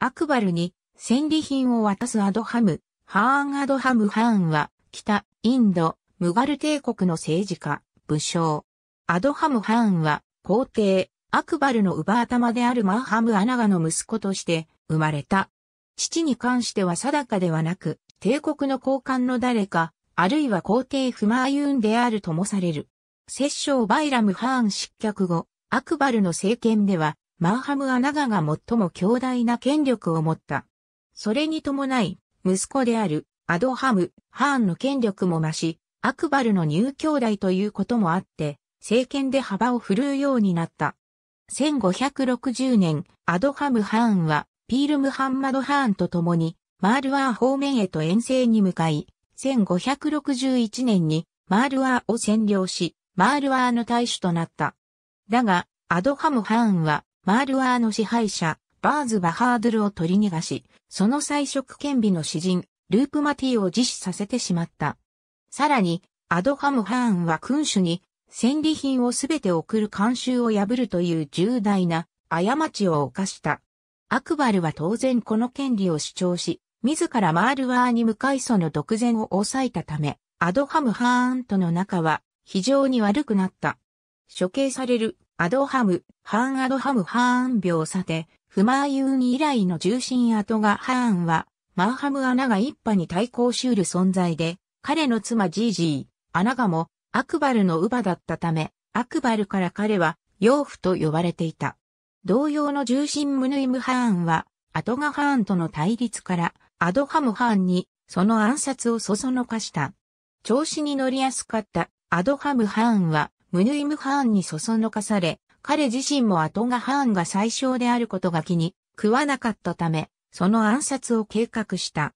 アクバルに戦利品を渡すアドハム、ハーンアドハムハーンは、北、インド、ムガル帝国の政治家、武将。アドハムハーンは、皇帝、アクバルの奪頭であるマーハムアナガの息子として生まれた。父に関しては定かではなく、帝国の高官の誰か、あるいは皇帝フマーユーンであるともされる。摂政バイラムハーン失脚後、アクバルの政権では、マーハム・アナガが最も強大な権力を持った。それに伴い、息子であるアドハム・ハーンの権力も増し、アクバルの入兄弟ということもあって、政権で幅を振るうようになった。1560年、アドハム・ハーンは、ピール・ムハンマド・ハーンと共に、マールワー方面へと遠征に向かい、1561年にマールワーを占領し、マールワーの大使となった。だが、アドハム・ハーンは、マールワーの支配者、バーズ・バハードルを取り逃がし、その彩色権美の詩人、ループマティを自死させてしまった。さらに、アドハム・ハーンは君主に、戦利品をすべて送る慣習を破るという重大な過ちを犯した。アクバルは当然この権利を主張し、自らマールワーに向かいその独善を抑えたため、アドハム・ハーンとの仲は非常に悪くなった。処刑されるアドハム、ハーンアドハムハーン病さて、フマーユーニ以来の重心アトガハーンは、マーハム穴が一派に対抗しうる存在で、彼の妻ジージー、穴がも、アクバルの乳母だったため、アクバルから彼は、養父と呼ばれていた。同様の重心ムヌイムハーンは、アトガハーンとの対立から、アドハムハーンに、その暗殺をそそのかした。調子に乗りやすかったアドハムハーンは、ムヌイム・ハーンにそそのかされ、彼自身も後がハーンが最小であることが気に食わなかったため、その暗殺を計画した。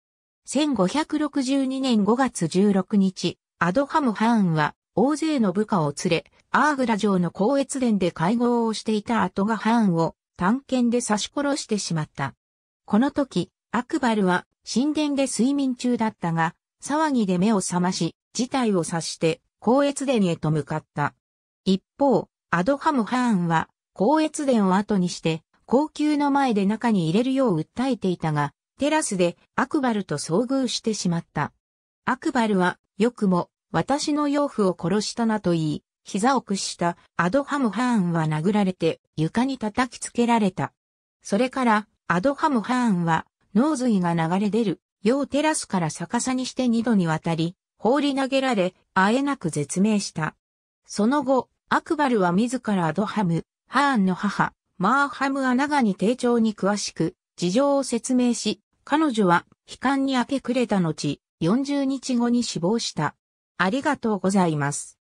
1562年5月16日、アドハム・ハーンは大勢の部下を連れ、アーグラ城の高越殿で会合をしていた後がハーンを探検で刺し殺してしまった。この時、アクバルは神殿で睡眠中だったが、騒ぎで目を覚まし、事態を察して、高越殿へと向かった。一方、アドハム・ハーンは、高越殿を後にして、高級の前で中に入れるよう訴えていたが、テラスでアクバルと遭遇してしまった。アクバルは、よくも、私の養父を殺したなと言い、膝を屈したアドハム・ハーンは殴られて床に叩きつけられた。それからアドハム・ハーンは脳髄が流れ出る要テラスから逆さにして二度にわたり放り投げられあえなく絶命した。その後アクバルは自らアドハム、ハーンの母、マーハム・アナガに丁重に詳しく、事情を説明し、彼女は悲観に明け暮れた後、40日後に死亡した。ありがとうございます。